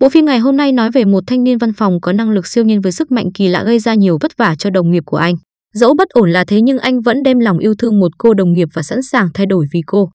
Bộ phim ngày hôm nay nói về một thanh niên văn phòng có năng lực siêu nhiên với sức mạnh kỳ lạ gây ra nhiều vất vả cho đồng nghiệp của anh. Dẫu bất ổn là thế nhưng anh vẫn đem lòng yêu thương một cô đồng nghiệp và sẵn sàng thay đổi vì cô.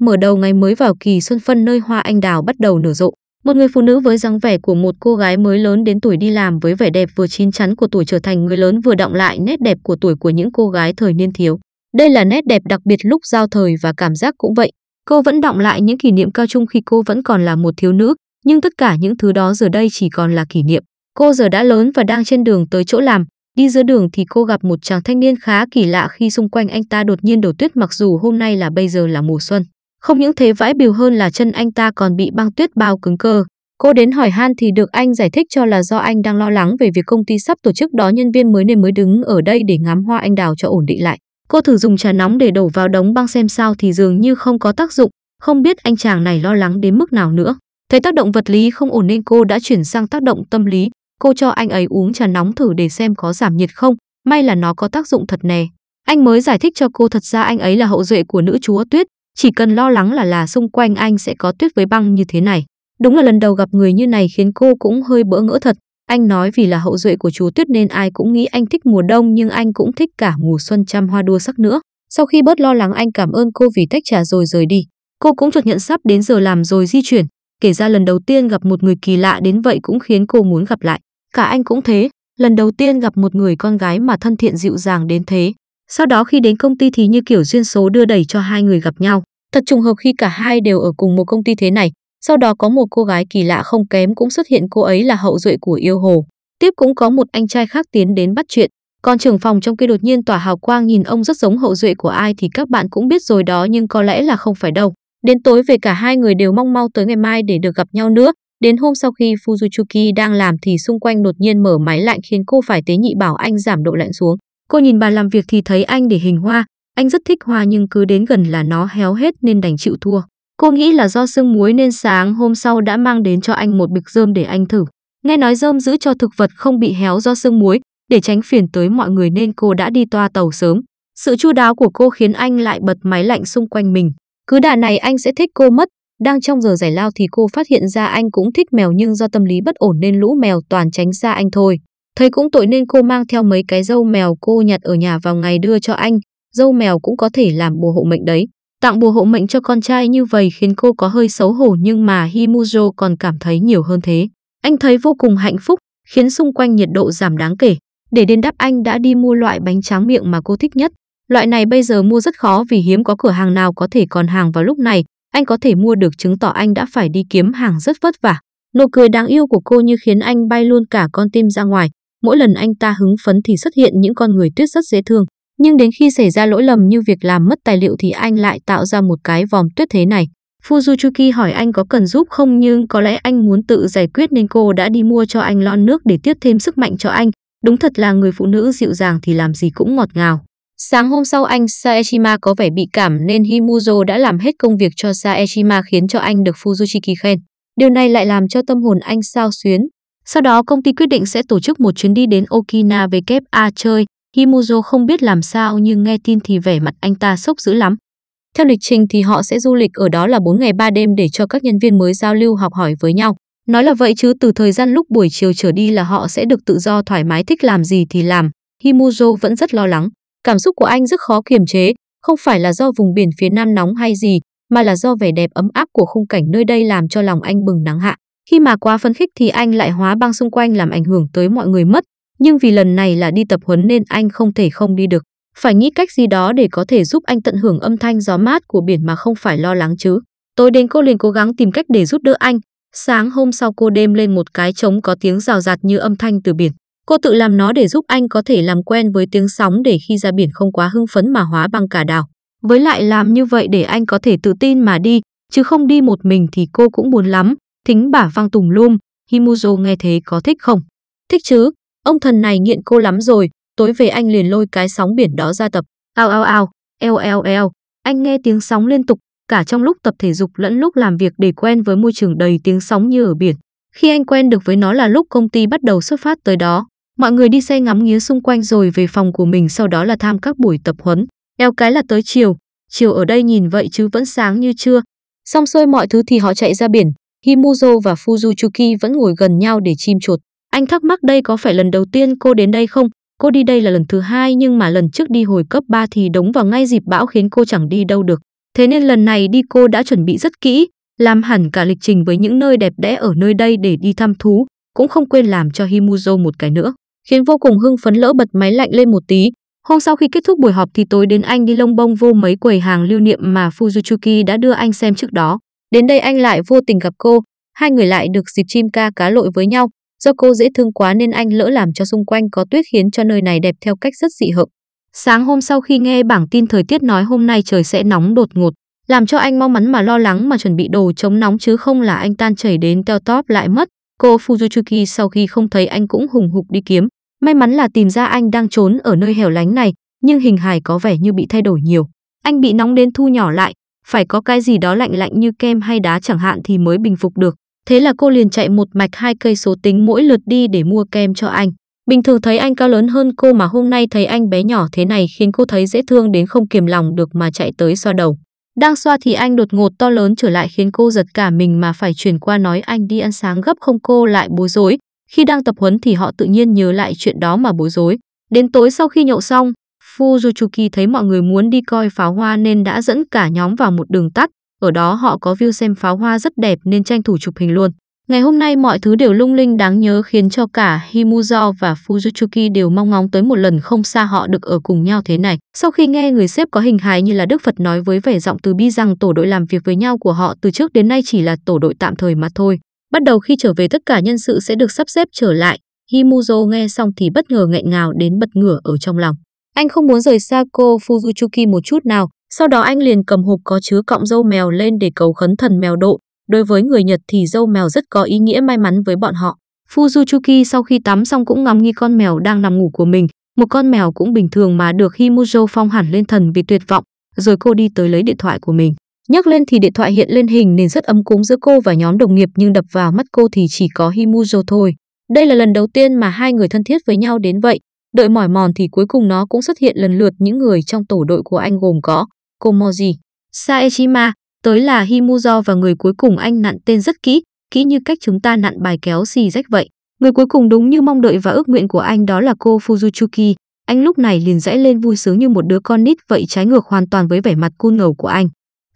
Mở đầu ngày mới vào kỳ xuân phân nơi hoa anh đào bắt đầu nở rộ. Một người phụ nữ với dáng vẻ của một cô gái mới lớn đến tuổi đi làm với vẻ đẹp vừa chín chắn của tuổi trở thành người lớn vừa động lại nét đẹp của tuổi của những cô gái thời niên thiếu. Đây là nét đẹp đặc biệt lúc giao thời và cảm giác cũng vậy. Cô vẫn động lại những kỷ niệm cao trung khi cô vẫn còn là một thiếu nữ, nhưng tất cả những thứ đó giờ đây chỉ còn là kỷ niệm. Cô giờ đã lớn và đang trên đường tới chỗ làm. Đi giữa đường thì cô gặp một chàng thanh niên khá kỳ lạ khi xung quanh anh ta đột nhiên đổ tuyết mặc dù hôm nay là bây giờ là mùa xuân. Không những thế vãi biểu hơn là chân anh ta còn bị băng tuyết bao cứng cơ. Cô đến hỏi han thì được anh giải thích cho là do anh đang lo lắng về việc công ty sắp tổ chức đó nhân viên mới nên mới đứng ở đây để ngắm hoa anh đào cho ổn định lại. Cô thử dùng trà nóng để đổ vào đống băng xem sao thì dường như không có tác dụng, không biết anh chàng này lo lắng đến mức nào nữa. Thấy tác động vật lý không ổn nên cô đã chuyển sang tác động tâm lý, cô cho anh ấy uống trà nóng thử để xem có giảm nhiệt không, may là nó có tác dụng thật nè. Anh mới giải thích cho cô thật ra anh ấy là hậu duệ của nữ chúa Tuyết, chỉ cần lo lắng là là xung quanh anh sẽ có tuyết với băng như thế này. Đúng là lần đầu gặp người như này khiến cô cũng hơi bỡ ngỡ thật. Anh nói vì là hậu duệ của chúa Tuyết nên ai cũng nghĩ anh thích mùa đông nhưng anh cũng thích cả mùa xuân trăm hoa đua sắc nữa. Sau khi bớt lo lắng anh cảm ơn cô vì tách trà rồi rời đi. Cô cũng chợt nhận sắp đến giờ làm rồi di chuyển, Kể ra lần đầu tiên gặp một người kỳ lạ đến vậy cũng khiến cô muốn gặp lại. Cả anh cũng thế, lần đầu tiên gặp một người con gái mà thân thiện dịu dàng đến thế. Sau đó khi đến công ty thì như kiểu duyên số đưa đẩy cho hai người gặp nhau. Thật trùng hợp khi cả hai đều ở cùng một công ty thế này. Sau đó có một cô gái kỳ lạ không kém cũng xuất hiện cô ấy là hậu duệ của yêu hồ. Tiếp cũng có một anh trai khác tiến đến bắt chuyện. Còn trưởng phòng trong kia đột nhiên tỏa hào quang nhìn ông rất giống hậu duệ của ai thì các bạn cũng biết rồi đó nhưng có lẽ là không phải đâu. Đến tối về cả hai người đều mong mau tới ngày mai để được gặp nhau nữa. Đến hôm sau khi Fuzuchuki đang làm thì xung quanh đột nhiên mở máy lạnh khiến cô phải tế nhị bảo anh giảm độ lạnh xuống. Cô nhìn bà làm việc thì thấy anh để hình hoa. Anh rất thích hoa nhưng cứ đến gần là nó héo hết nên đành chịu thua. Cô nghĩ là do sương muối nên sáng hôm sau đã mang đến cho anh một bịch rơm để anh thử. Nghe nói rơm giữ cho thực vật không bị héo do sương muối, để tránh phiền tới mọi người nên cô đã đi toa tàu sớm. Sự chu đáo của cô khiến anh lại bật máy lạnh xung quanh mình. Cứ đà này anh sẽ thích cô mất. Đang trong giờ giải lao thì cô phát hiện ra anh cũng thích mèo nhưng do tâm lý bất ổn nên lũ mèo toàn tránh xa anh thôi. Thấy cũng tội nên cô mang theo mấy cái dâu mèo cô nhặt ở nhà vào ngày đưa cho anh. Dâu mèo cũng có thể làm bùa hộ mệnh đấy. Tặng bùa hộ mệnh cho con trai như vậy khiến cô có hơi xấu hổ nhưng mà Himujo còn cảm thấy nhiều hơn thế. Anh thấy vô cùng hạnh phúc, khiến xung quanh nhiệt độ giảm đáng kể. Để đền đáp anh đã đi mua loại bánh tráng miệng mà cô thích nhất, Loại này bây giờ mua rất khó vì hiếm có cửa hàng nào có thể còn hàng vào lúc này, anh có thể mua được chứng tỏ anh đã phải đi kiếm hàng rất vất vả. Nụ cười đáng yêu của cô như khiến anh bay luôn cả con tim ra ngoài. Mỗi lần anh ta hứng phấn thì xuất hiện những con người tuyết rất dễ thương. Nhưng đến khi xảy ra lỗi lầm như việc làm mất tài liệu thì anh lại tạo ra một cái vòng tuyết thế này. Fuzuchuki hỏi anh có cần giúp không nhưng có lẽ anh muốn tự giải quyết nên cô đã đi mua cho anh lon nước để tiếp thêm sức mạnh cho anh. Đúng thật là người phụ nữ dịu dàng thì làm gì cũng ngọt ngào. Sáng hôm sau anh Saechima có vẻ bị cảm nên Himuzo đã làm hết công việc cho Saechima khiến cho anh được Fuzuchiki khen. Điều này lại làm cho tâm hồn anh sao xuyến. Sau đó công ty quyết định sẽ tổ chức một chuyến đi đến Okinawa chơi. Himuzo không biết làm sao nhưng nghe tin thì vẻ mặt anh ta sốc dữ lắm. Theo lịch trình thì họ sẽ du lịch ở đó là 4 ngày 3 đêm để cho các nhân viên mới giao lưu học hỏi với nhau. Nói là vậy chứ từ thời gian lúc buổi chiều trở đi là họ sẽ được tự do thoải mái thích làm gì thì làm. Himuzo vẫn rất lo lắng. Cảm xúc của anh rất khó kiềm chế, không phải là do vùng biển phía Nam nóng hay gì, mà là do vẻ đẹp ấm áp của khung cảnh nơi đây làm cho lòng anh bừng nắng hạ. Khi mà quá phấn khích thì anh lại hóa băng xung quanh làm ảnh hưởng tới mọi người mất, nhưng vì lần này là đi tập huấn nên anh không thể không đi được. Phải nghĩ cách gì đó để có thể giúp anh tận hưởng âm thanh gió mát của biển mà không phải lo lắng chứ. Tối đến cô liền cố gắng tìm cách để giúp đỡ anh. Sáng hôm sau cô đêm lên một cái trống có tiếng rào rạt như âm thanh từ biển. Cô tự làm nó để giúp anh có thể làm quen với tiếng sóng để khi ra biển không quá hưng phấn mà hóa băng cả đảo. Với lại làm như vậy để anh có thể tự tin mà đi, chứ không đi một mình thì cô cũng buồn lắm. Thính bả vang tùng luôn Himuzo nghe thế có thích không? Thích chứ, ông thần này nghiện cô lắm rồi, tối về anh liền lôi cái sóng biển đó ra tập. Ao ao ao, eo eo eo, anh nghe tiếng sóng liên tục, cả trong lúc tập thể dục lẫn lúc làm việc để quen với môi trường đầy tiếng sóng như ở biển. Khi anh quen được với nó là lúc công ty bắt đầu xuất phát tới đó. Mọi người đi xe ngắm nghía xung quanh rồi về phòng của mình sau đó là tham các buổi tập huấn. Eo cái là tới chiều, chiều ở đây nhìn vậy chứ vẫn sáng như trưa. Xong xuôi mọi thứ thì họ chạy ra biển. Himuzo và Fuzuchuki vẫn ngồi gần nhau để chim chuột. Anh thắc mắc đây có phải lần đầu tiên cô đến đây không? Cô đi đây là lần thứ hai nhưng mà lần trước đi hồi cấp 3 thì đống vào ngay dịp bão khiến cô chẳng đi đâu được. Thế nên lần này đi cô đã chuẩn bị rất kỹ, làm hẳn cả lịch trình với những nơi đẹp đẽ ở nơi đây để đi thăm thú, cũng không quên làm cho Himuzo một cái nữa khiến vô cùng hưng phấn lỡ bật máy lạnh lên một tí. Hôm sau khi kết thúc buổi họp thì tối đến anh đi lông bông vô mấy quầy hàng lưu niệm mà Fuzuchuki đã đưa anh xem trước đó. Đến đây anh lại vô tình gặp cô, hai người lại được dịp chim ca cá lội với nhau. Do cô dễ thương quá nên anh lỡ làm cho xung quanh có tuyết khiến cho nơi này đẹp theo cách rất dị hợp. Sáng hôm sau khi nghe bảng tin thời tiết nói hôm nay trời sẽ nóng đột ngột, làm cho anh mau mắn mà lo lắng mà chuẩn bị đồ chống nóng chứ không là anh tan chảy đến teo tóp lại mất. Cô Fuzuchuki sau khi không thấy anh cũng hùng hục đi kiếm. May mắn là tìm ra anh đang trốn ở nơi hẻo lánh này, nhưng hình hài có vẻ như bị thay đổi nhiều. Anh bị nóng đến thu nhỏ lại, phải có cái gì đó lạnh lạnh như kem hay đá chẳng hạn thì mới bình phục được. Thế là cô liền chạy một mạch hai cây số tính mỗi lượt đi để mua kem cho anh. Bình thường thấy anh cao lớn hơn cô mà hôm nay thấy anh bé nhỏ thế này khiến cô thấy dễ thương đến không kiềm lòng được mà chạy tới xoa đầu. Đang xoa thì anh đột ngột to lớn trở lại khiến cô giật cả mình mà phải chuyển qua nói anh đi ăn sáng gấp không cô lại bối rối. Khi đang tập huấn thì họ tự nhiên nhớ lại chuyện đó mà bối rối. Đến tối sau khi nhậu xong, Fujuki thấy mọi người muốn đi coi pháo hoa nên đã dẫn cả nhóm vào một đường tắt. Ở đó họ có view xem pháo hoa rất đẹp nên tranh thủ chụp hình luôn. Ngày hôm nay mọi thứ đều lung linh đáng nhớ khiến cho cả Himuzo và Fujuki đều mong ngóng tới một lần không xa họ được ở cùng nhau thế này. Sau khi nghe người sếp có hình hài như là Đức Phật nói với vẻ giọng từ bi rằng tổ đội làm việc với nhau của họ từ trước đến nay chỉ là tổ đội tạm thời mà thôi. Bắt đầu khi trở về tất cả nhân sự sẽ được sắp xếp trở lại, Himuzo nghe xong thì bất ngờ nghẹn ngào đến bật ngửa ở trong lòng. Anh không muốn rời xa cô Fuzuchuki một chút nào, sau đó anh liền cầm hộp có chứa cọng dâu mèo lên để cầu khấn thần mèo độ. Đối với người Nhật thì dâu mèo rất có ý nghĩa may mắn với bọn họ. Fuzuchuki sau khi tắm xong cũng ngắm nghi con mèo đang nằm ngủ của mình, một con mèo cũng bình thường mà được Himujo phong hẳn lên thần vì tuyệt vọng, rồi cô đi tới lấy điện thoại của mình. Nhắc lên thì điện thoại hiện lên hình nên rất ấm cúng giữa cô và nhóm đồng nghiệp nhưng đập vào mắt cô thì chỉ có Himujo thôi. Đây là lần đầu tiên mà hai người thân thiết với nhau đến vậy. Đợi mỏi mòn thì cuối cùng nó cũng xuất hiện lần lượt những người trong tổ đội của anh gồm có Komoji, Saechima, tới là Himujo và người cuối cùng anh nặn tên rất kỹ, kỹ như cách chúng ta nặn bài kéo xì rách vậy. Người cuối cùng đúng như mong đợi và ước nguyện của anh đó là cô Fuzuchuki. Anh lúc này liền rẽ lên vui sướng như một đứa con nít vậy trái ngược hoàn toàn với vẻ mặt cun ngầu của anh.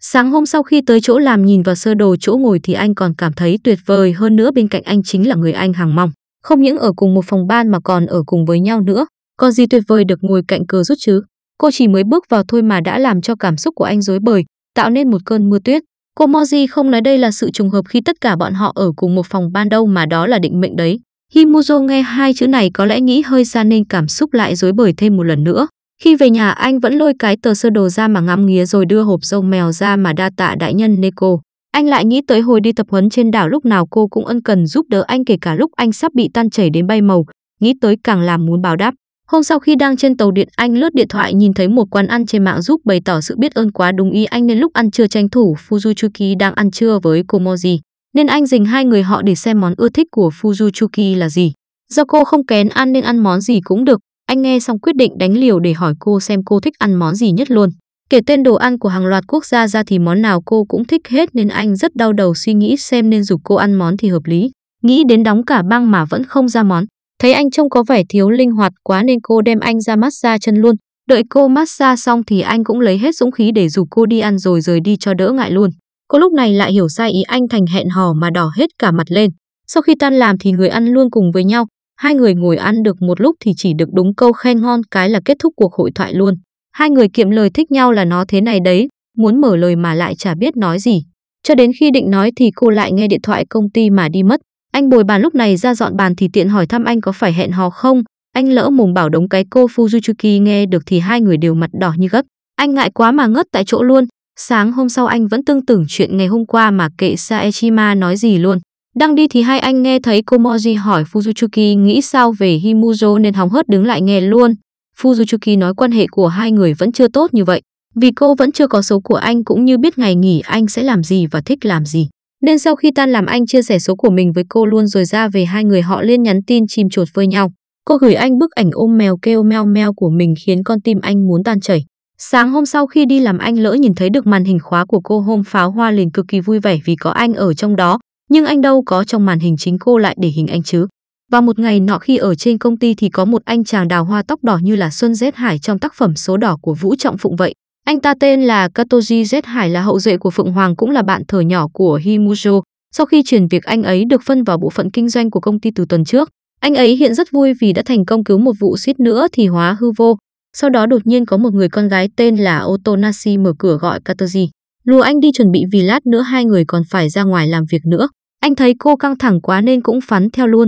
Sáng hôm sau khi tới chỗ làm nhìn vào sơ đồ chỗ ngồi thì anh còn cảm thấy tuyệt vời hơn nữa bên cạnh anh chính là người anh hàng mong. Không những ở cùng một phòng ban mà còn ở cùng với nhau nữa. Có gì tuyệt vời được ngồi cạnh cờ rút chứ. Cô chỉ mới bước vào thôi mà đã làm cho cảm xúc của anh rối bời, tạo nên một cơn mưa tuyết. Cô Moji không nói đây là sự trùng hợp khi tất cả bọn họ ở cùng một phòng ban đâu mà đó là định mệnh đấy. Himuzo nghe hai chữ này có lẽ nghĩ hơi xa nên cảm xúc lại dối bời thêm một lần nữa. Khi về nhà anh vẫn lôi cái tờ sơ đồ ra mà ngắm nghía rồi đưa hộp râu mèo ra mà đa tạ đại nhân Neko. Anh lại nghĩ tới hồi đi tập huấn trên đảo lúc nào cô cũng ân cần giúp đỡ anh kể cả lúc anh sắp bị tan chảy đến bay màu, nghĩ tới càng làm muốn báo đáp. Hôm sau khi đang trên tàu điện anh lướt điện thoại nhìn thấy một quán ăn trên mạng giúp bày tỏ sự biết ơn quá đúng ý anh nên lúc ăn trưa tranh thủ Fujuchuki đang ăn trưa với Komoji. Nên anh dình hai người họ để xem món ưa thích của Fujuchuki là gì. Do cô không kén ăn nên ăn món gì cũng được, anh nghe xong quyết định đánh liều để hỏi cô xem cô thích ăn món gì nhất luôn. Kể tên đồ ăn của hàng loạt quốc gia ra thì món nào cô cũng thích hết nên anh rất đau đầu suy nghĩ xem nên rủ cô ăn món thì hợp lý. Nghĩ đến đóng cả băng mà vẫn không ra món. Thấy anh trông có vẻ thiếu linh hoạt quá nên cô đem anh ra massage chân luôn. Đợi cô massage xong thì anh cũng lấy hết dũng khí để rủ cô đi ăn rồi rời đi cho đỡ ngại luôn. Cô lúc này lại hiểu sai ý anh thành hẹn hò mà đỏ hết cả mặt lên. Sau khi tan làm thì người ăn luôn cùng với nhau, Hai người ngồi ăn được một lúc thì chỉ được đúng câu khen ngon cái là kết thúc cuộc hội thoại luôn. Hai người kiệm lời thích nhau là nó thế này đấy, muốn mở lời mà lại chả biết nói gì. Cho đến khi định nói thì cô lại nghe điện thoại công ty mà đi mất. Anh bồi bàn lúc này ra dọn bàn thì tiện hỏi thăm anh có phải hẹn hò không. Anh lỡ mồm bảo đống cái cô Fujuki nghe được thì hai người đều mặt đỏ như gấc. Anh ngại quá mà ngất tại chỗ luôn. Sáng hôm sau anh vẫn tương tưởng chuyện ngày hôm qua mà kệ Saechima nói gì luôn. Đang đi thì hai anh nghe thấy Komoji hỏi Fuzuchuki nghĩ sao về Himuzo nên hóng hớt đứng lại nghe luôn. Fuzuchuki nói quan hệ của hai người vẫn chưa tốt như vậy, vì cô vẫn chưa có số của anh cũng như biết ngày nghỉ anh sẽ làm gì và thích làm gì. Nên sau khi tan làm anh chia sẻ số của mình với cô luôn rồi ra về hai người họ liên nhắn tin chìm chuột với nhau. Cô gửi anh bức ảnh ôm mèo kêu meo meo của mình khiến con tim anh muốn tan chảy. Sáng hôm sau khi đi làm anh lỡ nhìn thấy được màn hình khóa của cô hôm pháo hoa liền cực kỳ vui vẻ vì có anh ở trong đó nhưng anh đâu có trong màn hình chính cô lại để hình anh chứ. Và một ngày nọ khi ở trên công ty thì có một anh chàng đào hoa tóc đỏ như là Xuân Dết Hải trong tác phẩm Số Đỏ của Vũ Trọng Phụng vậy. Anh ta tên là Katoji Dết Hải là hậu duệ của Phượng Hoàng cũng là bạn thở nhỏ của Himujo. Sau khi chuyển việc anh ấy được phân vào bộ phận kinh doanh của công ty từ tuần trước. Anh ấy hiện rất vui vì đã thành công cứu một vụ suýt nữa thì hóa hư vô. Sau đó đột nhiên có một người con gái tên là Otonashi mở cửa gọi Katoji. Lùa anh đi chuẩn bị vì lát nữa hai người còn phải ra ngoài làm việc nữa. Anh thấy cô căng thẳng quá nên cũng phắn theo luôn.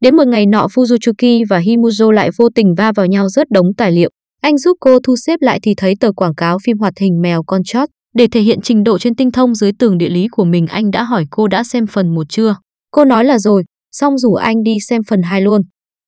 Đến một ngày nọ Fuzuki và Himuzo lại vô tình va vào nhau rớt đống tài liệu. Anh giúp cô thu xếp lại thì thấy tờ quảng cáo phim hoạt hình mèo con chót. Để thể hiện trình độ trên tinh thông dưới tường địa lý của mình anh đã hỏi cô đã xem phần một chưa. Cô nói là rồi, xong rủ anh đi xem phần 2 luôn.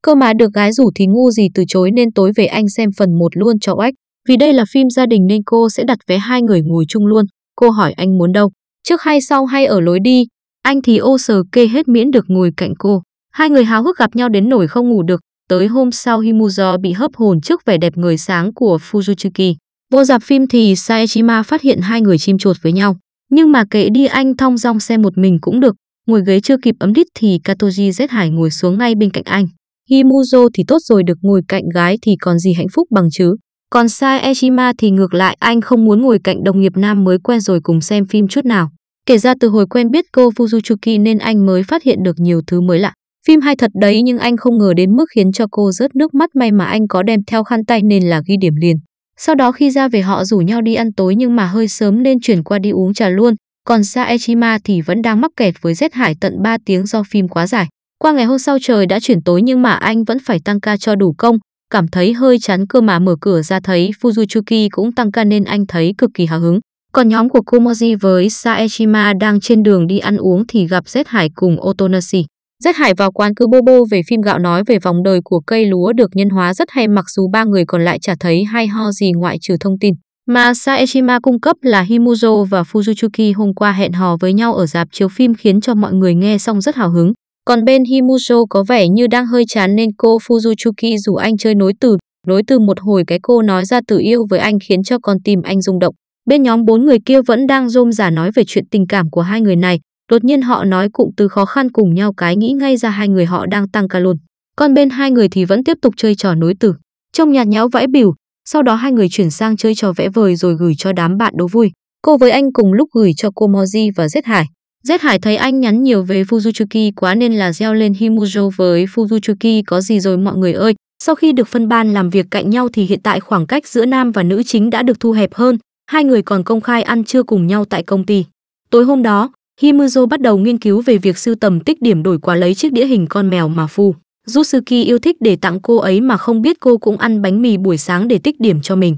Cơ mà được gái rủ thì ngu gì từ chối nên tối về anh xem phần 1 luôn cho oách. Vì đây là phim gia đình nên cô sẽ đặt vé hai người ngồi chung luôn. Cô hỏi anh muốn đâu, trước hay sau hay ở lối đi, anh thì ô sờ kê hết miễn được ngồi cạnh cô. Hai người háo hức gặp nhau đến nổi không ngủ được. Tới hôm sau Himuzo bị hấp hồn trước vẻ đẹp người sáng của Fujuchuki. Vô dạp phim thì Saechima phát hiện hai người chim chuột với nhau. Nhưng mà kệ đi anh thong dong xem một mình cũng được. Ngồi ghế chưa kịp ấm đít thì Katoji Z Hải ngồi xuống ngay bên cạnh anh. Himuzo thì tốt rồi được ngồi cạnh gái thì còn gì hạnh phúc bằng chứ. Còn Saechima thì ngược lại anh không muốn ngồi cạnh đồng nghiệp nam mới quen rồi cùng xem phim chút nào. Kể ra từ hồi quen biết cô Fuzuchuki nên anh mới phát hiện được nhiều thứ mới lạ. Phim hay thật đấy nhưng anh không ngờ đến mức khiến cho cô rớt nước mắt may mà anh có đem theo khăn tay nên là ghi điểm liền. Sau đó khi ra về họ rủ nhau đi ăn tối nhưng mà hơi sớm nên chuyển qua đi uống trà luôn. Còn Saechima thì vẫn đang mắc kẹt với rét hải tận 3 tiếng do phim quá dài. Qua ngày hôm sau trời đã chuyển tối nhưng mà anh vẫn phải tăng ca cho đủ công. Cảm thấy hơi chán cơ mà mở cửa ra thấy Fuzuchuki cũng tăng ca nên anh thấy cực kỳ hào hứng. Còn nhóm của Komoji với Saechima đang trên đường đi ăn uống thì gặp Zết Hải cùng Otonashi. Zết Hải vào quán cứ bô về phim gạo nói về vòng đời của cây lúa được nhân hóa rất hay mặc dù ba người còn lại chả thấy hay ho gì ngoại trừ thông tin. Mà Saechima cung cấp là Himuzo và Fuzuchuki hôm qua hẹn hò với nhau ở dạp chiếu phim khiến cho mọi người nghe xong rất hào hứng. Còn bên Himuzo có vẻ như đang hơi chán nên cô Fuzuchuki rủ anh chơi nối từ. Nối từ một hồi cái cô nói ra từ yêu với anh khiến cho con tim anh rung động. Bên nhóm bốn người kia vẫn đang rôm giả nói về chuyện tình cảm của hai người này, đột nhiên họ nói cụm từ khó khăn cùng nhau cái nghĩ ngay ra hai người họ đang tăng ca luôn. Còn bên hai người thì vẫn tiếp tục chơi trò nối từ. Trông nhạt nhẽo vãi biểu, sau đó hai người chuyển sang chơi trò vẽ vời rồi gửi cho đám bạn đố vui. Cô với anh cùng lúc gửi cho cô Moji và Zết Hải. Zết Hải thấy anh nhắn nhiều về Fuzuchuki quá nên là gieo lên Himujo với Fuzuchuki có gì rồi mọi người ơi. Sau khi được phân ban làm việc cạnh nhau thì hiện tại khoảng cách giữa nam và nữ chính đã được thu hẹp hơn, hai người còn công khai ăn trưa cùng nhau tại công ty. Tối hôm đó, Himuzo bắt đầu nghiên cứu về việc sưu tầm tích điểm đổi quà lấy chiếc đĩa hình con mèo mà Fu Jutsuki yêu thích để tặng cô ấy mà không biết cô cũng ăn bánh mì buổi sáng để tích điểm cho mình.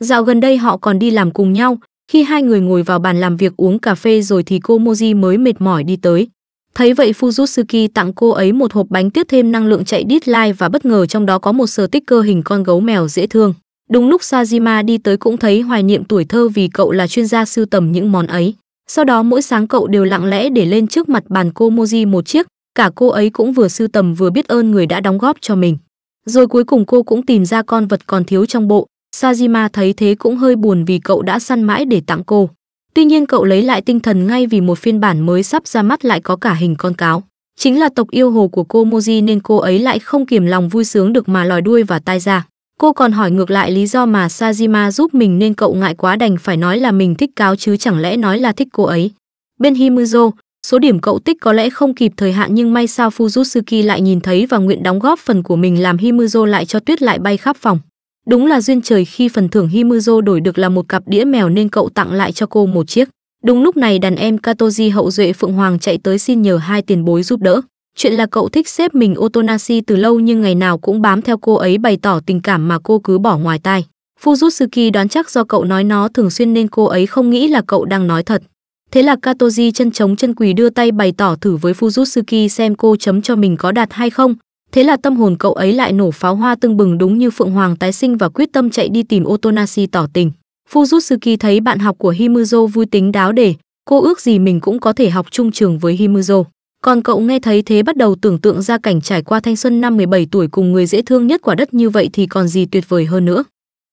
Dạo gần đây họ còn đi làm cùng nhau, khi hai người ngồi vào bàn làm việc uống cà phê rồi thì cô Moji mới mệt mỏi đi tới. Thấy vậy Fujitsuki tặng cô ấy một hộp bánh tiếp thêm năng lượng chạy deadline và bất ngờ trong đó có một cơ hình con gấu mèo dễ thương. Đúng lúc Sajima đi tới cũng thấy hoài niệm tuổi thơ vì cậu là chuyên gia sưu tầm những món ấy. Sau đó mỗi sáng cậu đều lặng lẽ để lên trước mặt bàn cô Moji một chiếc, cả cô ấy cũng vừa sưu tầm vừa biết ơn người đã đóng góp cho mình. Rồi cuối cùng cô cũng tìm ra con vật còn thiếu trong bộ, Sajima thấy thế cũng hơi buồn vì cậu đã săn mãi để tặng cô. Tuy nhiên cậu lấy lại tinh thần ngay vì một phiên bản mới sắp ra mắt lại có cả hình con cáo. Chính là tộc yêu hồ của cô Moji nên cô ấy lại không kiềm lòng vui sướng được mà lòi đuôi và tai ra. Cô còn hỏi ngược lại lý do mà Sajima giúp mình nên cậu ngại quá đành phải nói là mình thích cáo chứ chẳng lẽ nói là thích cô ấy. Bên Himuzo, số điểm cậu tích có lẽ không kịp thời hạn nhưng may sao Fujitsuki lại nhìn thấy và nguyện đóng góp phần của mình làm Himuzo lại cho tuyết lại bay khắp phòng. Đúng là duyên trời khi phần thưởng Himuzo đổi được là một cặp đĩa mèo nên cậu tặng lại cho cô một chiếc. Đúng lúc này đàn em Katoji hậu duệ Phượng Hoàng chạy tới xin nhờ hai tiền bối giúp đỡ. Chuyện là cậu thích xếp mình Otonashi từ lâu nhưng ngày nào cũng bám theo cô ấy bày tỏ tình cảm mà cô cứ bỏ ngoài tai. Fujitsuki đoán chắc do cậu nói nó thường xuyên nên cô ấy không nghĩ là cậu đang nói thật. Thế là Katoji chân chống chân quỳ đưa tay bày tỏ thử với Fujitsuki xem cô chấm cho mình có đạt hay không. Thế là tâm hồn cậu ấy lại nổ pháo hoa tưng bừng đúng như Phượng Hoàng tái sinh và quyết tâm chạy đi tìm Otonashi tỏ tình. Fujitsuki thấy bạn học của Himuzo vui tính đáo để, cô ước gì mình cũng có thể học chung trường với Himuzo. Còn cậu nghe thấy thế bắt đầu tưởng tượng ra cảnh trải qua thanh xuân năm 17 tuổi cùng người dễ thương nhất quả đất như vậy thì còn gì tuyệt vời hơn nữa.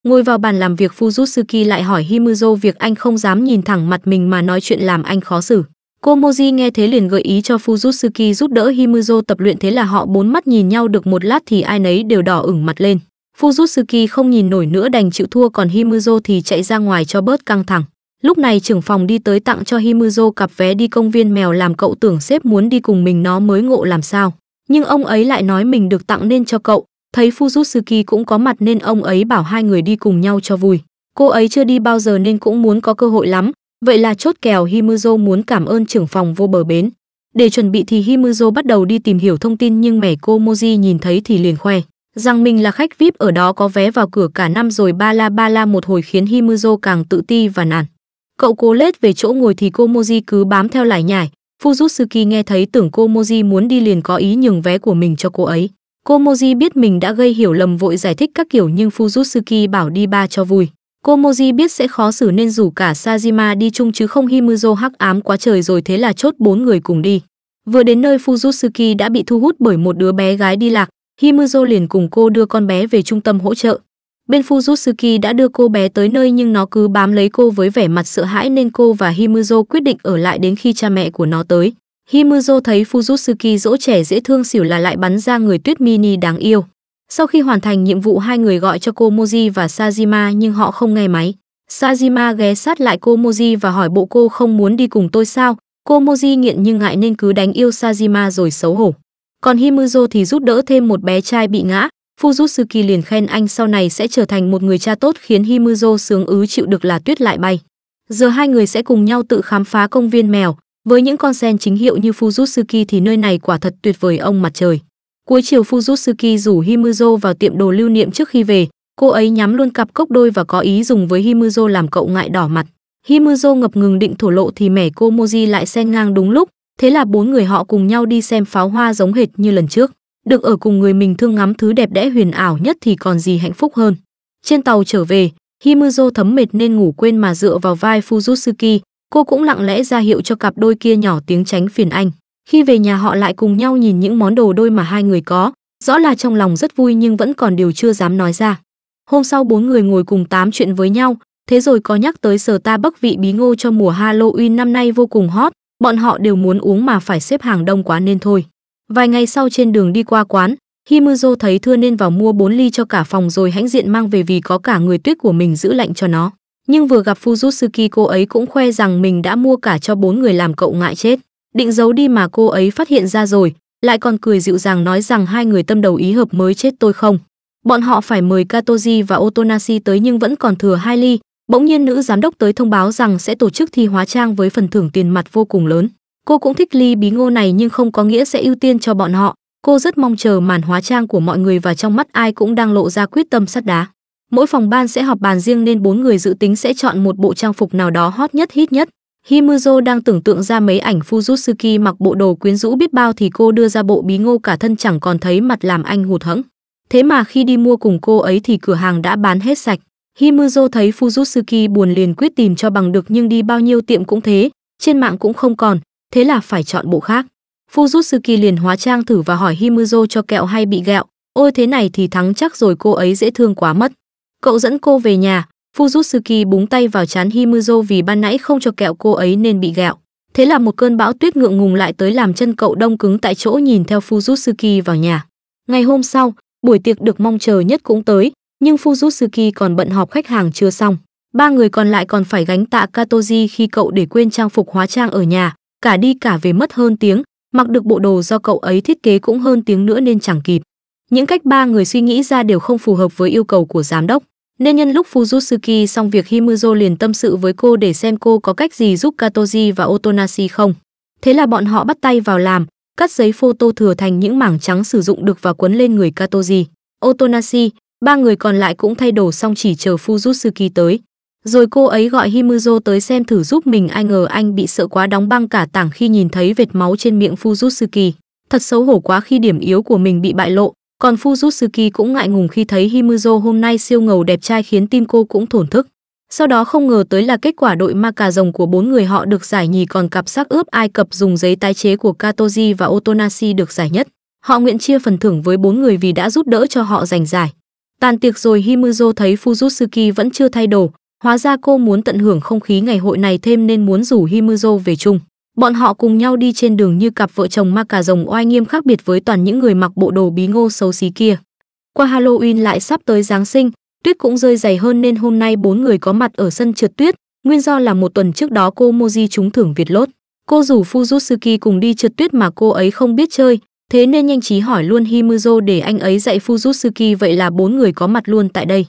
Ngồi vào bàn làm việc Fujitsuki lại hỏi Himuzo việc anh không dám nhìn thẳng mặt mình mà nói chuyện làm anh khó xử. Cô Moji nghe thế liền gợi ý cho Fujitsuki giúp đỡ Himuzo tập luyện thế là họ bốn mắt nhìn nhau được một lát thì ai nấy đều đỏ ửng mặt lên. Fujitsuki không nhìn nổi nữa đành chịu thua còn Himuzo thì chạy ra ngoài cho bớt căng thẳng. Lúc này trưởng phòng đi tới tặng cho Himuzo cặp vé đi công viên mèo làm cậu tưởng sếp muốn đi cùng mình nó mới ngộ làm sao. Nhưng ông ấy lại nói mình được tặng nên cho cậu, thấy Fujitsuki cũng có mặt nên ông ấy bảo hai người đi cùng nhau cho vui. Cô ấy chưa đi bao giờ nên cũng muốn có cơ hội lắm, vậy là chốt kèo Himuzo muốn cảm ơn trưởng phòng vô bờ bến. Để chuẩn bị thì Himuzo bắt đầu đi tìm hiểu thông tin nhưng mẻ cô Moji nhìn thấy thì liền khoe rằng mình là khách VIP ở đó có vé vào cửa cả năm rồi ba la ba la một hồi khiến Himuzo càng tự ti và nản. Cậu cố lết về chỗ ngồi thì cô Moji cứ bám theo lại nhải. Fujitsuki nghe thấy tưởng cô Moji muốn đi liền có ý nhường vé của mình cho cô ấy. Cô Moji biết mình đã gây hiểu lầm vội giải thích các kiểu nhưng Fujitsuki bảo đi ba cho vui. Cô Moji biết sẽ khó xử nên rủ cả Sajima đi chung chứ không Himuzo hắc ám quá trời rồi thế là chốt bốn người cùng đi. Vừa đến nơi Fujitsuki đã bị thu hút bởi một đứa bé gái đi lạc, Himuzo liền cùng cô đưa con bé về trung tâm hỗ trợ. Bên Fujitsuki đã đưa cô bé tới nơi nhưng nó cứ bám lấy cô với vẻ mặt sợ hãi nên cô và Himuzo quyết định ở lại đến khi cha mẹ của nó tới. Himuzo thấy Fujitsuki dỗ trẻ dễ thương xỉu là lại bắn ra người tuyết mini đáng yêu. Sau khi hoàn thành nhiệm vụ hai người gọi cho cô Moji và Sajima nhưng họ không nghe máy. Sajima ghé sát lại cô Moji và hỏi bộ cô không muốn đi cùng tôi sao. Cô Moji nghiện nhưng ngại nên cứ đánh yêu Sajima rồi xấu hổ. Còn Himuzo thì giúp đỡ thêm một bé trai bị ngã, Fuzusuki liền khen anh sau này sẽ trở thành một người cha tốt khiến Himuzo sướng ứ chịu được là tuyết lại bay. Giờ hai người sẽ cùng nhau tự khám phá công viên mèo, với những con sen chính hiệu như Fuzutsuki thì nơi này quả thật tuyệt vời ông mặt trời. Cuối chiều Fuzutsuki rủ Himuzo vào tiệm đồ lưu niệm trước khi về, cô ấy nhắm luôn cặp cốc đôi và có ý dùng với Himuzo làm cậu ngại đỏ mặt. Himuzo ngập ngừng định thổ lộ thì mẻ cô Moji lại xen ngang đúng lúc, thế là bốn người họ cùng nhau đi xem pháo hoa giống hệt như lần trước được ở cùng người mình thương ngắm thứ đẹp đẽ huyền ảo nhất thì còn gì hạnh phúc hơn. Trên tàu trở về, Himuzo thấm mệt nên ngủ quên mà dựa vào vai Fujitsuki, cô cũng lặng lẽ ra hiệu cho cặp đôi kia nhỏ tiếng tránh phiền anh. Khi về nhà họ lại cùng nhau nhìn những món đồ đôi mà hai người có, rõ là trong lòng rất vui nhưng vẫn còn điều chưa dám nói ra. Hôm sau bốn người ngồi cùng tám chuyện với nhau, thế rồi có nhắc tới sờ ta bắc vị bí ngô cho mùa Halloween năm nay vô cùng hot, bọn họ đều muốn uống mà phải xếp hàng đông quá nên thôi. Vài ngày sau trên đường đi qua quán, Himuzo thấy thưa nên vào mua 4 ly cho cả phòng rồi hãnh diện mang về vì có cả người tuyết của mình giữ lạnh cho nó. Nhưng vừa gặp Fujitsuki cô ấy cũng khoe rằng mình đã mua cả cho bốn người làm cậu ngại chết. Định giấu đi mà cô ấy phát hiện ra rồi, lại còn cười dịu dàng nói rằng hai người tâm đầu ý hợp mới chết tôi không. Bọn họ phải mời Katoji và Otonashi tới nhưng vẫn còn thừa hai ly. Bỗng nhiên nữ giám đốc tới thông báo rằng sẽ tổ chức thi hóa trang với phần thưởng tiền mặt vô cùng lớn. Cô cũng thích ly bí ngô này nhưng không có nghĩa sẽ ưu tiên cho bọn họ. Cô rất mong chờ màn hóa trang của mọi người và trong mắt ai cũng đang lộ ra quyết tâm sắt đá. Mỗi phòng ban sẽ họp bàn riêng nên bốn người dự tính sẽ chọn một bộ trang phục nào đó hot nhất hit nhất. Himuzo đang tưởng tượng ra mấy ảnh Fujitsuki mặc bộ đồ quyến rũ biết bao thì cô đưa ra bộ bí ngô cả thân chẳng còn thấy mặt làm anh hụt hẫng. Thế mà khi đi mua cùng cô ấy thì cửa hàng đã bán hết sạch. Himuzo thấy Fujitsuki buồn liền quyết tìm cho bằng được nhưng đi bao nhiêu tiệm cũng thế, trên mạng cũng không còn, thế là phải chọn bộ khác. Fujitsuki liền hóa trang thử và hỏi Himuzo cho kẹo hay bị gẹo, ôi thế này thì thắng chắc rồi cô ấy dễ thương quá mất. Cậu dẫn cô về nhà, Fujitsuki búng tay vào chán Himuzo vì ban nãy không cho kẹo cô ấy nên bị gẹo. Thế là một cơn bão tuyết ngượng ngùng lại tới làm chân cậu đông cứng tại chỗ nhìn theo Fujitsuki vào nhà. Ngày hôm sau, buổi tiệc được mong chờ nhất cũng tới, nhưng Fujitsuki còn bận họp khách hàng chưa xong. Ba người còn lại còn phải gánh tạ Katoji khi cậu để quên trang phục hóa trang ở nhà, cả đi cả về mất hơn tiếng, mặc được bộ đồ do cậu ấy thiết kế cũng hơn tiếng nữa nên chẳng kịp. Những cách ba người suy nghĩ ra đều không phù hợp với yêu cầu của giám đốc, nên nhân lúc Fuzutsuki xong việc Himuzo liền tâm sự với cô để xem cô có cách gì giúp Katoji và Otonashi không. Thế là bọn họ bắt tay vào làm, cắt giấy photo thừa thành những mảng trắng sử dụng được và quấn lên người Katoji. Otonashi, ba người còn lại cũng thay đồ xong chỉ chờ Fuzutsuki tới. Rồi cô ấy gọi Himuzo tới xem thử giúp mình ai ngờ anh bị sợ quá đóng băng cả tảng khi nhìn thấy vệt máu trên miệng Fujitsuki. Thật xấu hổ quá khi điểm yếu của mình bị bại lộ, còn Fujitsuki cũng ngại ngùng khi thấy Himuzo hôm nay siêu ngầu đẹp trai khiến tim cô cũng thổn thức. Sau đó không ngờ tới là kết quả đội ma cà rồng của bốn người họ được giải nhì còn cặp sắc ướp Ai Cập dùng giấy tái chế của Katoji và Otonashi được giải nhất. Họ nguyện chia phần thưởng với bốn người vì đã giúp đỡ cho họ giành giải. Tàn tiệc rồi Himuzo thấy Fujitsuki vẫn chưa thay đồ, Hóa ra cô muốn tận hưởng không khí ngày hội này thêm nên muốn rủ Himuzo về chung. Bọn họ cùng nhau đi trên đường như cặp vợ chồng ma cà rồng oai nghiêm khác biệt với toàn những người mặc bộ đồ bí ngô xấu xí kia. Qua Halloween lại sắp tới Giáng sinh, tuyết cũng rơi dày hơn nên hôm nay bốn người có mặt ở sân trượt tuyết, nguyên do là một tuần trước đó cô Moji trúng thưởng Việt lốt. Cô rủ Fujutsuki cùng đi trượt tuyết mà cô ấy không biết chơi, thế nên nhanh trí hỏi luôn Himuzo để anh ấy dạy Fujutsuki vậy là bốn người có mặt luôn tại đây.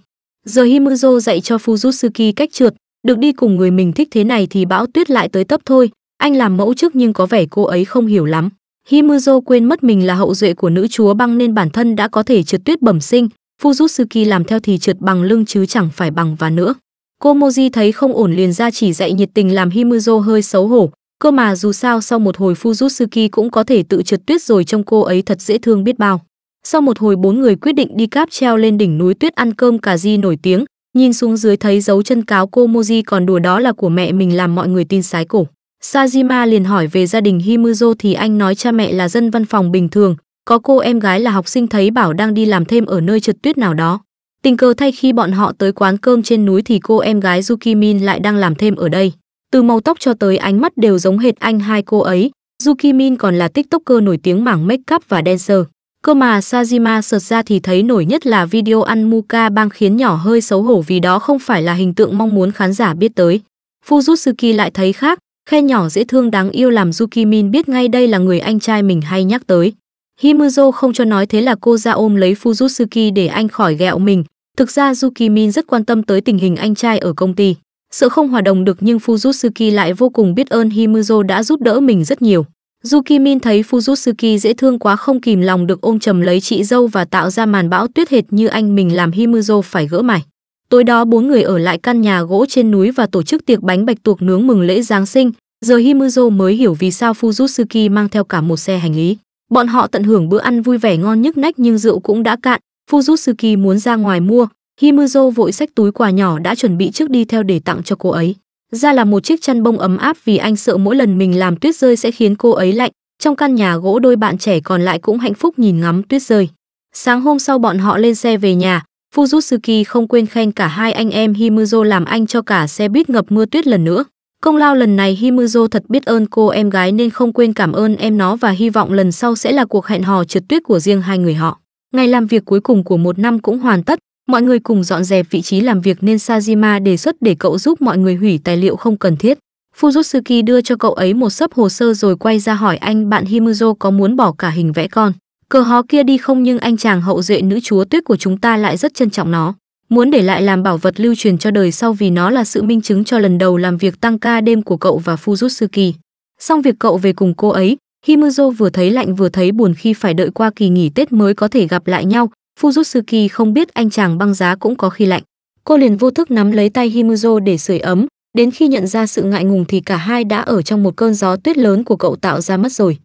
Giờ Himuzo dạy cho Fujitsuki cách trượt, được đi cùng người mình thích thế này thì bão tuyết lại tới tấp thôi. Anh làm mẫu trước nhưng có vẻ cô ấy không hiểu lắm. Himuzo quên mất mình là hậu duệ của nữ chúa băng nên bản thân đã có thể trượt tuyết bẩm sinh. Fujitsuki làm theo thì trượt bằng lưng chứ chẳng phải bằng và nữa. Cô Moji thấy không ổn liền ra chỉ dạy nhiệt tình làm Himuzo hơi xấu hổ. Cơ mà dù sao sau một hồi Fujitsuki cũng có thể tự trượt tuyết rồi trông cô ấy thật dễ thương biết bao. Sau một hồi bốn người quyết định đi cáp treo lên đỉnh núi tuyết ăn cơm cà ri nổi tiếng, nhìn xuống dưới thấy dấu chân cáo cô Moji còn đùa đó là của mẹ mình làm mọi người tin sái cổ. Sajima liền hỏi về gia đình Himuzo thì anh nói cha mẹ là dân văn phòng bình thường, có cô em gái là học sinh thấy bảo đang đi làm thêm ở nơi trượt tuyết nào đó. Tình cờ thay khi bọn họ tới quán cơm trên núi thì cô em gái Yukimin lại đang làm thêm ở đây. Từ màu tóc cho tới ánh mắt đều giống hệt anh hai cô ấy, Yukimin còn là tiktoker nổi tiếng mảng make up và dancer. Cơ mà Sajima sợt ra thì thấy nổi nhất là video ăn Muka Bang khiến nhỏ hơi xấu hổ vì đó không phải là hình tượng mong muốn khán giả biết tới. Fujitsuki lại thấy khác, khe nhỏ dễ thương đáng yêu làm Yukimin biết ngay đây là người anh trai mình hay nhắc tới. Himuzo không cho nói thế là cô ra ôm lấy Fujitsuki để anh khỏi ghẹo mình. Thực ra Yukimin rất quan tâm tới tình hình anh trai ở công ty. Sợ không hòa đồng được nhưng Fujitsuki lại vô cùng biết ơn Himuzo đã giúp đỡ mình rất nhiều. Jukimin thấy Fujitsuki dễ thương quá không kìm lòng được ôm chầm lấy chị dâu và tạo ra màn bão tuyết hệt như anh mình làm Himuzo phải gỡ mải. Tối đó bốn người ở lại căn nhà gỗ trên núi và tổ chức tiệc bánh bạch tuộc nướng mừng lễ Giáng sinh, giờ Himuzo mới hiểu vì sao Fujitsuki mang theo cả một xe hành lý. Bọn họ tận hưởng bữa ăn vui vẻ ngon nhức nách nhưng rượu cũng đã cạn, Fujitsuki muốn ra ngoài mua, Himuzo vội xách túi quà nhỏ đã chuẩn bị trước đi theo để tặng cho cô ấy ra là một chiếc chăn bông ấm áp vì anh sợ mỗi lần mình làm tuyết rơi sẽ khiến cô ấy lạnh. Trong căn nhà gỗ đôi bạn trẻ còn lại cũng hạnh phúc nhìn ngắm tuyết rơi. Sáng hôm sau bọn họ lên xe về nhà, Fujitsuki không quên khen cả hai anh em Himuzo làm anh cho cả xe buýt ngập mưa tuyết lần nữa. Công lao lần này Himuzo thật biết ơn cô em gái nên không quên cảm ơn em nó và hy vọng lần sau sẽ là cuộc hẹn hò trượt tuyết của riêng hai người họ. Ngày làm việc cuối cùng của một năm cũng hoàn tất, mọi người cùng dọn dẹp vị trí làm việc nên Sajima đề xuất để cậu giúp mọi người hủy tài liệu không cần thiết. Fujitsuki đưa cho cậu ấy một sấp hồ sơ rồi quay ra hỏi anh bạn Himuzo có muốn bỏ cả hình vẽ con. Cờ hó kia đi không nhưng anh chàng hậu duệ nữ chúa tuyết của chúng ta lại rất trân trọng nó. Muốn để lại làm bảo vật lưu truyền cho đời sau vì nó là sự minh chứng cho lần đầu làm việc tăng ca đêm của cậu và Fujitsuki. Xong việc cậu về cùng cô ấy, Himuzo vừa thấy lạnh vừa thấy buồn khi phải đợi qua kỳ nghỉ Tết mới có thể gặp lại nhau, Fuzusuki không biết anh chàng băng giá cũng có khi lạnh. Cô liền vô thức nắm lấy tay Himuzo để sưởi ấm, đến khi nhận ra sự ngại ngùng thì cả hai đã ở trong một cơn gió tuyết lớn của cậu tạo ra mất rồi.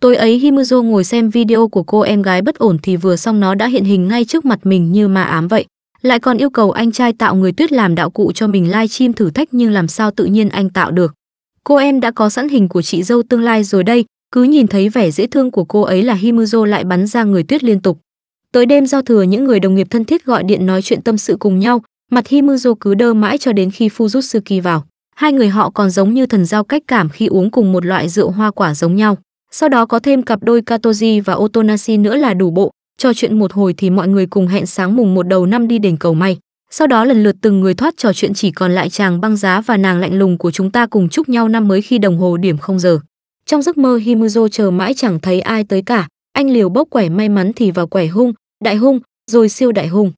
Tối ấy Himuzo ngồi xem video của cô em gái bất ổn thì vừa xong nó đã hiện hình ngay trước mặt mình như ma ám vậy. Lại còn yêu cầu anh trai tạo người tuyết làm đạo cụ cho mình livestream thử thách nhưng làm sao tự nhiên anh tạo được. Cô em đã có sẵn hình của chị dâu tương lai rồi đây, cứ nhìn thấy vẻ dễ thương của cô ấy là Himuzo lại bắn ra người tuyết liên tục. Tới đêm giao thừa những người đồng nghiệp thân thiết gọi điện nói chuyện tâm sự cùng nhau, mặt Himuzo cứ đơ mãi cho đến khi Fujitsuki vào. Hai người họ còn giống như thần giao cách cảm khi uống cùng một loại rượu hoa quả giống nhau. Sau đó có thêm cặp đôi Katoji và Otonashi nữa là đủ bộ, trò chuyện một hồi thì mọi người cùng hẹn sáng mùng một đầu năm đi đền cầu may. Sau đó lần lượt từng người thoát trò chuyện chỉ còn lại chàng băng giá và nàng lạnh lùng của chúng ta cùng chúc nhau năm mới khi đồng hồ điểm không giờ. Trong giấc mơ Himuzo chờ mãi chẳng thấy ai tới cả, anh liều bốc quẻ may mắn thì vào quẻ hung, đại hung, rồi siêu đại hung.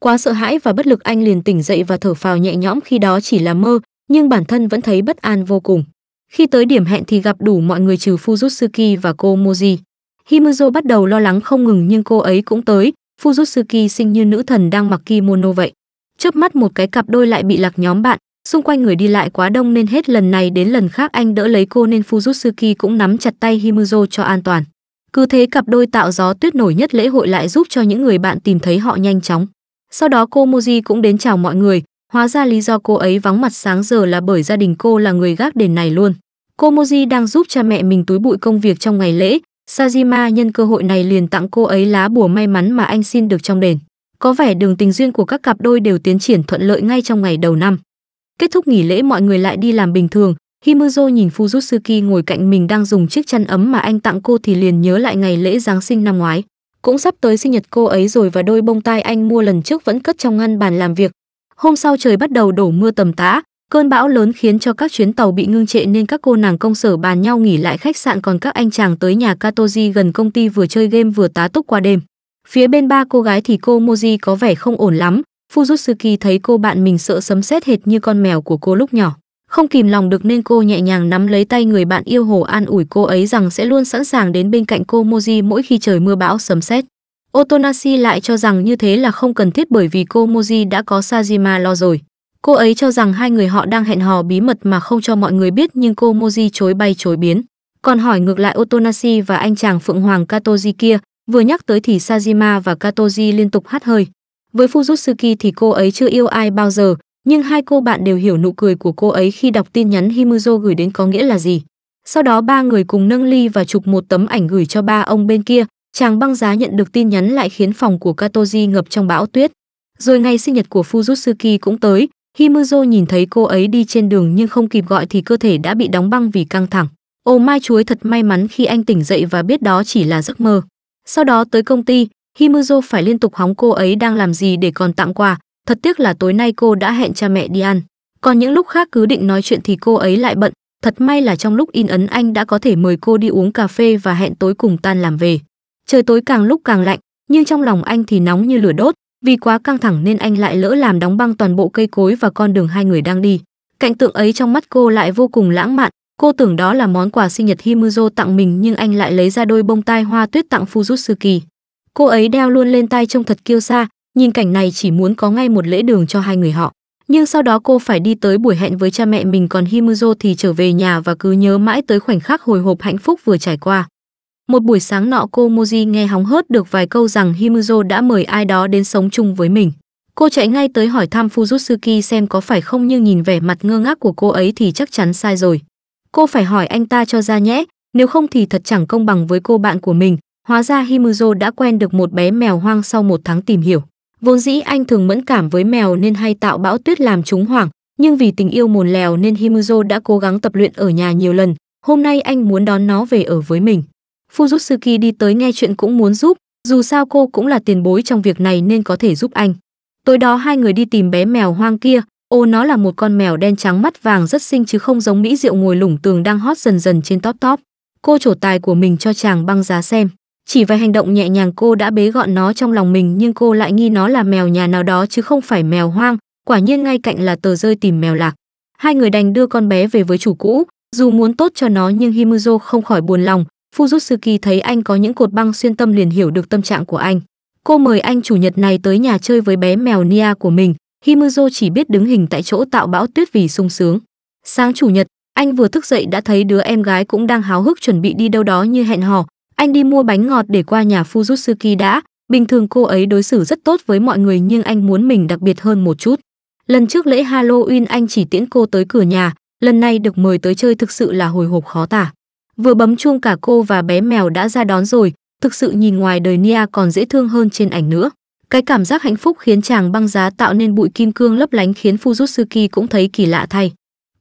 Quá sợ hãi và bất lực anh liền tỉnh dậy và thở phào nhẹ nhõm khi đó chỉ là mơ, nhưng bản thân vẫn thấy bất an vô cùng. Khi tới điểm hẹn thì gặp đủ mọi người trừ Fujitsuki và cô Moji. Himuzo bắt đầu lo lắng không ngừng nhưng cô ấy cũng tới, Fujitsuki xinh như nữ thần đang mặc kimono vậy. Chớp mắt một cái cặp đôi lại bị lạc nhóm bạn, xung quanh người đi lại quá đông nên hết lần này đến lần khác anh đỡ lấy cô nên Fujitsuki cũng nắm chặt tay Himuzo cho an toàn. Cứ thế cặp đôi tạo gió tuyết nổi nhất lễ hội lại giúp cho những người bạn tìm thấy họ nhanh chóng. Sau đó cô Moji cũng đến chào mọi người, hóa ra lý do cô ấy vắng mặt sáng giờ là bởi gia đình cô là người gác đền này luôn. Cô Moji đang giúp cha mẹ mình túi bụi công việc trong ngày lễ, Sajima nhân cơ hội này liền tặng cô ấy lá bùa may mắn mà anh xin được trong đền. Có vẻ đường tình duyên của các cặp đôi đều tiến triển thuận lợi ngay trong ngày đầu năm. Kết thúc nghỉ lễ mọi người lại đi làm bình thường, Himuzo nhìn Fujitsuki ngồi cạnh mình đang dùng chiếc chăn ấm mà anh tặng cô thì liền nhớ lại ngày lễ Giáng sinh năm ngoái. Cũng sắp tới sinh nhật cô ấy rồi và đôi bông tai anh mua lần trước vẫn cất trong ngăn bàn làm việc. Hôm sau trời bắt đầu đổ mưa tầm tã, cơn bão lớn khiến cho các chuyến tàu bị ngưng trệ nên các cô nàng công sở bàn nhau nghỉ lại khách sạn còn các anh chàng tới nhà Katoji gần công ty vừa chơi game vừa tá túc qua đêm. Phía bên ba cô gái thì cô Moji có vẻ không ổn lắm, Fujitsuki thấy cô bạn mình sợ sấm sét hệt như con mèo của cô lúc nhỏ. Không kìm lòng được nên cô nhẹ nhàng nắm lấy tay người bạn yêu Hồ an ủi cô ấy rằng sẽ luôn sẵn sàng đến bên cạnh cô Moji mỗi khi trời mưa bão sấm sét. Otonashi lại cho rằng như thế là không cần thiết bởi vì cô Moji đã có Sajima lo rồi. Cô ấy cho rằng hai người họ đang hẹn hò bí mật mà không cho mọi người biết nhưng cô Moji chối bay chối biến. Còn hỏi ngược lại Otonashi và anh chàng Phượng Hoàng Katoji kia, vừa nhắc tới thì Sajima và Katoji liên tục hát hơi. Với Fujitsuki thì cô ấy chưa yêu ai bao giờ, nhưng hai cô bạn đều hiểu nụ cười của cô ấy khi đọc tin nhắn Himuzo gửi đến có nghĩa là gì. Sau đó ba người cùng nâng ly và chụp một tấm ảnh gửi cho ba ông bên kia, chàng băng giá nhận được tin nhắn lại khiến phòng của Katoji ngập trong bão tuyết. Rồi ngày sinh nhật của Fujitsuki cũng tới, Himuzo nhìn thấy cô ấy đi trên đường nhưng không kịp gọi thì cơ thể đã bị đóng băng vì căng thẳng. Ồ mai chuối thật may mắn khi anh tỉnh dậy và biết đó chỉ là giấc mơ. Sau đó tới công ty, Himuzo phải liên tục hóng cô ấy đang làm gì để còn tặng quà, Thật tiếc là tối nay cô đã hẹn cha mẹ đi ăn. Còn những lúc khác cứ định nói chuyện thì cô ấy lại bận. Thật may là trong lúc in ấn anh đã có thể mời cô đi uống cà phê và hẹn tối cùng tan làm về. Trời tối càng lúc càng lạnh, nhưng trong lòng anh thì nóng như lửa đốt. Vì quá căng thẳng nên anh lại lỡ làm đóng băng toàn bộ cây cối và con đường hai người đang đi. Cảnh tượng ấy trong mắt cô lại vô cùng lãng mạn, Cô tưởng đó là món quà sinh nhật Himuzo tặng mình nhưng anh lại lấy ra đôi bông tai hoa tuyết tặng Fujitsuki. Cô ấy đeo luôn lên tay trông thật kiêu xa. Nhìn cảnh này chỉ muốn có ngay một lễ đường cho hai người họ. Nhưng sau đó cô phải đi tới buổi hẹn với cha mẹ mình còn Himuzo thì trở về nhà và cứ nhớ mãi tới khoảnh khắc hồi hộp hạnh phúc vừa trải qua. Một buổi sáng nọ cô Moji nghe hóng hớt được vài câu rằng Himuzo đã mời ai đó đến sống chung với mình. Cô chạy ngay tới hỏi thăm Fujitsuki xem có phải không nhưng nhìn vẻ mặt ngơ ngác của cô ấy thì chắc chắn sai rồi. Cô phải hỏi anh ta cho ra nhé, nếu không thì thật chẳng công bằng với cô bạn của mình. Hóa ra Himuzo đã quen được một bé mèo hoang sau một tháng tìm hiểu. Vốn dĩ anh thường mẫn cảm với mèo nên hay tạo bão tuyết làm chúng hoảng, nhưng vì tình yêu mồn lèo nên Himuzo đã cố gắng tập luyện ở nhà nhiều lần. Hôm nay anh muốn đón nó về ở với mình. Fujitsuki đi tới nghe chuyện cũng muốn giúp, dù sao cô cũng là tiền bối trong việc này nên có thể giúp anh. Tối đó hai người đi tìm bé mèo hoang kia, ô nó là một con mèo đen trắng mắt vàng rất xinh chứ không giống mỹ diệu ngồi lủng tường đang hót dần dần trên top top. Cô trổ tài của mình cho chàng băng giá xem. Chỉ vài hành động nhẹ nhàng cô đã bế gọn nó trong lòng mình nhưng cô lại nghi nó là mèo nhà nào đó chứ không phải mèo hoang, quả nhiên ngay cạnh là tờ rơi tìm mèo lạc. Hai người đành đưa con bé về với chủ cũ, dù muốn tốt cho nó nhưng Himuzo không khỏi buồn lòng, Fujitsuki thấy anh có những cột băng xuyên tâm liền hiểu được tâm trạng của anh. Cô mời anh chủ nhật này tới nhà chơi với bé mèo Nia của mình, Himuzo chỉ biết đứng hình tại chỗ tạo bão tuyết vì sung sướng. Sáng chủ nhật, anh vừa thức dậy đã thấy đứa em gái cũng đang háo hức chuẩn bị đi đâu đó như hẹn hò, anh đi mua bánh ngọt để qua nhà Fujitsuki đã, bình thường cô ấy đối xử rất tốt với mọi người nhưng anh muốn mình đặc biệt hơn một chút. Lần trước lễ Halloween anh chỉ tiễn cô tới cửa nhà, lần này được mời tới chơi thực sự là hồi hộp khó tả. Vừa bấm chuông cả cô và bé mèo đã ra đón rồi, thực sự nhìn ngoài đời Nia còn dễ thương hơn trên ảnh nữa. Cái cảm giác hạnh phúc khiến chàng băng giá tạo nên bụi kim cương lấp lánh khiến Fujitsuki cũng thấy kỳ lạ thay.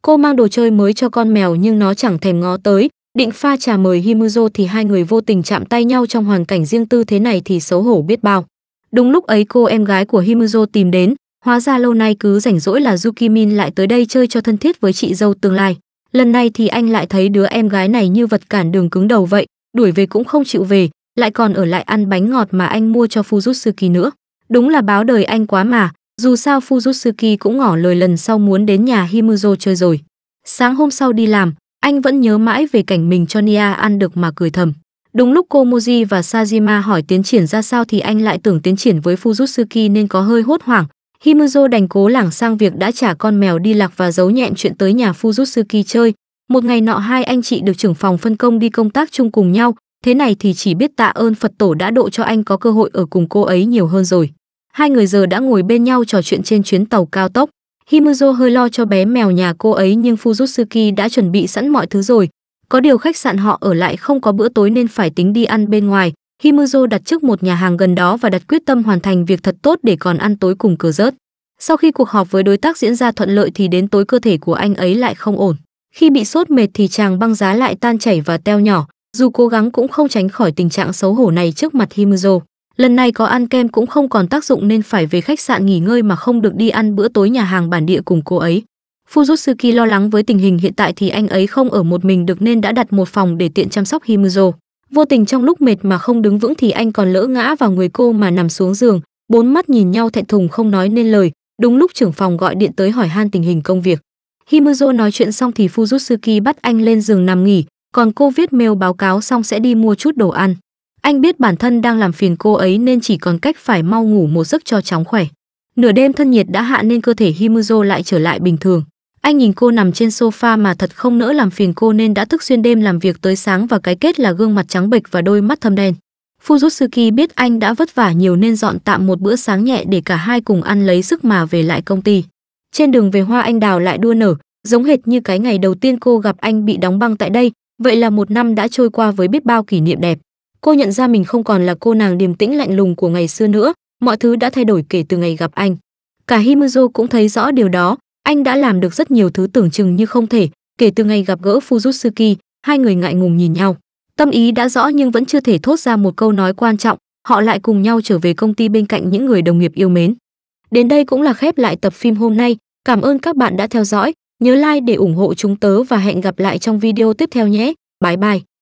Cô mang đồ chơi mới cho con mèo nhưng nó chẳng thèm ngó tới, Định pha trà mời Himuzo thì hai người vô tình chạm tay nhau trong hoàn cảnh riêng tư thế này thì xấu hổ biết bao. Đúng lúc ấy cô em gái của Himuzo tìm đến, hóa ra lâu nay cứ rảnh rỗi là Yukimin lại tới đây chơi cho thân thiết với chị dâu tương lai. Lần này thì anh lại thấy đứa em gái này như vật cản đường cứng đầu vậy, đuổi về cũng không chịu về, lại còn ở lại ăn bánh ngọt mà anh mua cho Fujitsuki nữa. Đúng là báo đời anh quá mà, dù sao Fujitsuki cũng ngỏ lời lần sau muốn đến nhà Himuzo chơi rồi. Sáng hôm sau đi làm, anh vẫn nhớ mãi về cảnh mình cho Nia ăn được mà cười thầm. Đúng lúc cô Moji và Sajima hỏi tiến triển ra sao thì anh lại tưởng tiến triển với Fujitsuki nên có hơi hốt hoảng. Himuzo đành cố lảng sang việc đã trả con mèo đi lạc và giấu nhẹn chuyện tới nhà Fujitsuki chơi. Một ngày nọ hai anh chị được trưởng phòng phân công đi công tác chung cùng nhau, thế này thì chỉ biết tạ ơn Phật tổ đã độ cho anh có cơ hội ở cùng cô ấy nhiều hơn rồi. Hai người giờ đã ngồi bên nhau trò chuyện trên chuyến tàu cao tốc. Himuzo hơi lo cho bé mèo nhà cô ấy nhưng Fujitsuki đã chuẩn bị sẵn mọi thứ rồi. Có điều khách sạn họ ở lại không có bữa tối nên phải tính đi ăn bên ngoài. Himuzo đặt trước một nhà hàng gần đó và đặt quyết tâm hoàn thành việc thật tốt để còn ăn tối cùng cờ rớt. Sau khi cuộc họp với đối tác diễn ra thuận lợi thì đến tối cơ thể của anh ấy lại không ổn. Khi bị sốt mệt thì chàng băng giá lại tan chảy và teo nhỏ, dù cố gắng cũng không tránh khỏi tình trạng xấu hổ này trước mặt Himuzo. Lần này có ăn kem cũng không còn tác dụng nên phải về khách sạn nghỉ ngơi mà không được đi ăn bữa tối nhà hàng bản địa cùng cô ấy. Fujitsuki lo lắng với tình hình hiện tại thì anh ấy không ở một mình được nên đã đặt một phòng để tiện chăm sóc Himuzo. Vô tình trong lúc mệt mà không đứng vững thì anh còn lỡ ngã vào người cô mà nằm xuống giường, bốn mắt nhìn nhau thẹn thùng không nói nên lời, đúng lúc trưởng phòng gọi điện tới hỏi han tình hình công việc. Himuzo nói chuyện xong thì Fujitsuki bắt anh lên giường nằm nghỉ, còn cô viết mail báo cáo xong sẽ đi mua chút đồ ăn. Anh biết bản thân đang làm phiền cô ấy nên chỉ còn cách phải mau ngủ một giấc cho chóng khỏe. Nửa đêm thân nhiệt đã hạ nên cơ thể Himuzo lại trở lại bình thường. Anh nhìn cô nằm trên sofa mà thật không nỡ làm phiền cô nên đã thức xuyên đêm làm việc tới sáng và cái kết là gương mặt trắng bệch và đôi mắt thâm đen. Fujitsuki biết anh đã vất vả nhiều nên dọn tạm một bữa sáng nhẹ để cả hai cùng ăn lấy sức mà về lại công ty. Trên đường về hoa anh đào lại đua nở, giống hệt như cái ngày đầu tiên cô gặp anh bị đóng băng tại đây, vậy là một năm đã trôi qua với biết bao kỷ niệm đẹp cô nhận ra mình không còn là cô nàng điềm tĩnh lạnh lùng của ngày xưa nữa, mọi thứ đã thay đổi kể từ ngày gặp anh. Cả Himuzo cũng thấy rõ điều đó, anh đã làm được rất nhiều thứ tưởng chừng như không thể, kể từ ngày gặp gỡ Fujitsuki, hai người ngại ngùng nhìn nhau. Tâm ý đã rõ nhưng vẫn chưa thể thốt ra một câu nói quan trọng, họ lại cùng nhau trở về công ty bên cạnh những người đồng nghiệp yêu mến. Đến đây cũng là khép lại tập phim hôm nay, cảm ơn các bạn đã theo dõi, nhớ like để ủng hộ chúng tớ và hẹn gặp lại trong video tiếp theo nhé. Bye bye.